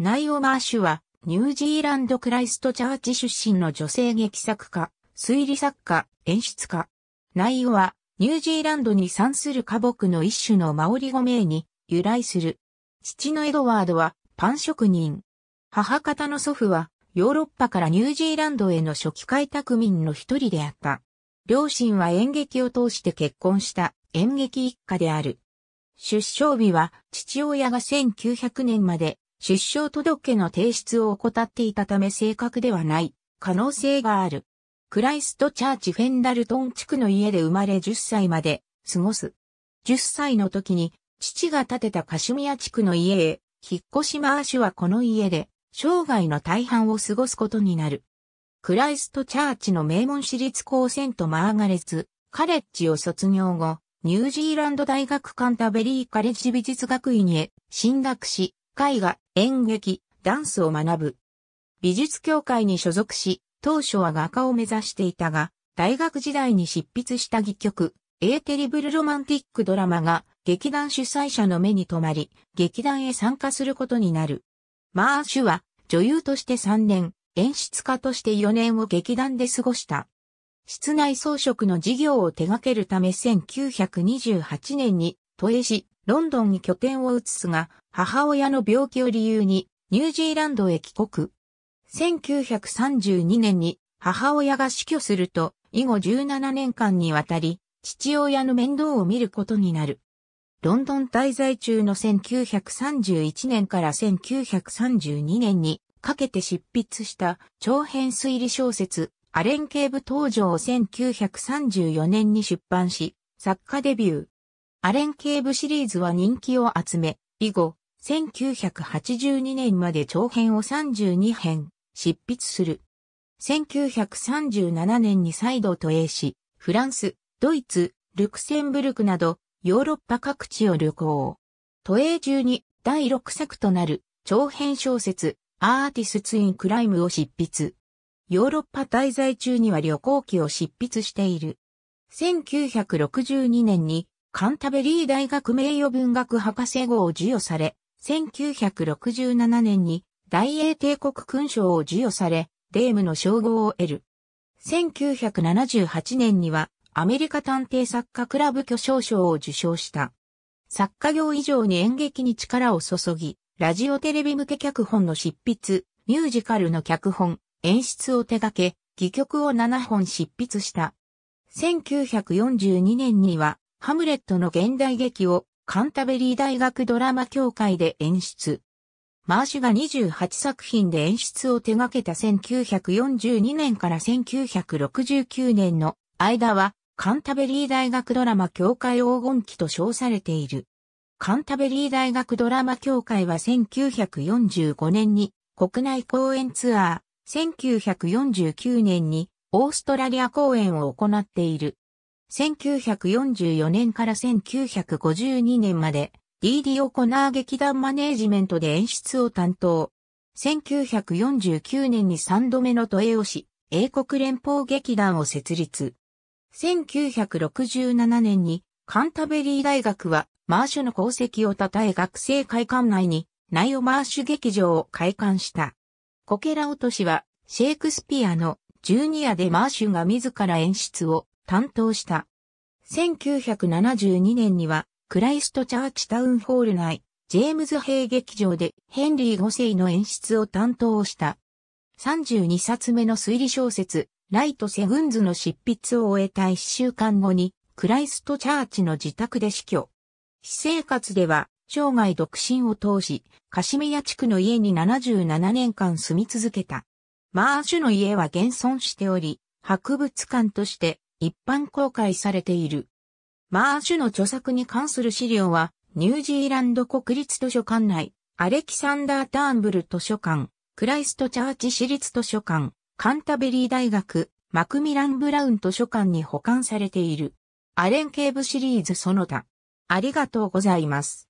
ナイオマーシュは、ニュージーランドクライストチャーチ出身の女性劇作家、推理作家、演出家。ナイオは、ニュージーランドに産する花木の一種のマオリ語名に由来する。父のエドワードは、パン職人。母方の祖父は、ヨーロッパからニュージーランドへの初期開拓民の一人であった。両親は演劇を通して結婚した演劇一家である。出生日は父親が1900年まで出生届の提出を怠っていたため正確ではない可能性がある。クライストチャーチフェンダルトン地区の家で生まれ10歳まで過ごす。10歳の時に父が建てたカシュミア地区の家へ引っ越しマーシュはこの家で生涯の大半を過ごすことになる。クライストチャーチの名門私立高専とマーガレツカレッジを卒業後、ニュージーランド大学カンタベリーカレッジ美術学院へ進学し、絵画、演劇、ダンスを学ぶ。美術協会に所属し、当初は画家を目指していたが、大学時代に執筆した戯曲、エーテリブルロマンティックドラマが、劇団主催者の目に留まり、劇団へ参加することになる。マーシュは、女優として3年、演出家として4年を劇団で過ごした。室内装飾の事業を手掛けるため1928年に、都営市ロンドンに拠点を移すが、母親の病気を理由にニュージーランドへ帰国。1932年に母親が死去すると、以後17年間にわたり、父親の面倒を見ることになる。ロンドン滞在中の1931年から1932年にかけて執筆した長編推理小説アレン警部登場を1934年に出版し、作家デビュー。アレン警部シリーズは人気を集め、以後、1982年まで長編を32編、執筆する。1937年に再度都営し、フランス、ドイツ、ルクセンブルクなど、ヨーロッパ各地を旅行。都営中に第6作となる長編小説、アーティスツインクライムを執筆。ヨーロッパ滞在中には旅行記を執筆している。1962年にカンタベリー大学名誉文学博士号を授与され、1967年に大英帝国勲章を授与され、デームの称号を得る。1978年にはアメリカ探偵作家クラブ巨匠賞を受賞した。作家業以上に演劇に力を注ぎ、ラジオテレビ向け脚本の執筆、ミュージカルの脚本、演出を手掛け、戯曲を7本執筆した。1942年にはハムレットの現代劇をカンタベリー大学ドラマ協会で演出。マーシュが28作品で演出を手掛けた1942年から1969年の間はカンタベリー大学ドラマ協会黄金期と称されている。カンタベリー大学ドラマ協会は1945年に国内公演ツアー、1949年にオーストラリア公演を行っている。1944年から1952年まで、DD オコナー劇団マネージメントで演出を担当。1949年に3度目の都営をし、英国連邦劇団を設立。1967年にカンタベリー大学はマーシュの功績を称え学生会館内にナイオマーシュ劇場を開館した。コケラ落としはシェイクスピアのジュニアでマーシュが自ら演出を担当した。1972年には、クライストチャーチタウンホール内、ジェームズ・ヘイ劇場でヘンリー5世の演出を担当した。32冊目の推理小説、ライト・セグンズの執筆を終えた1週間後に、クライストチャーチの自宅で死去。私生活では、生涯独身を通し、カシメヤ地区の家に77年間住み続けた。マーシュの家は現存しており、博物館として一般公開されている。マーシュの著作に関する資料は、ニュージーランド国立図書館内、アレキサンダー・ターンブル図書館、クライストチャーチ市立図書館、カンタベリー大学、マクミラン・ブラウン図書館に保管されている。アレンケーブシリーズその他。ありがとうございます。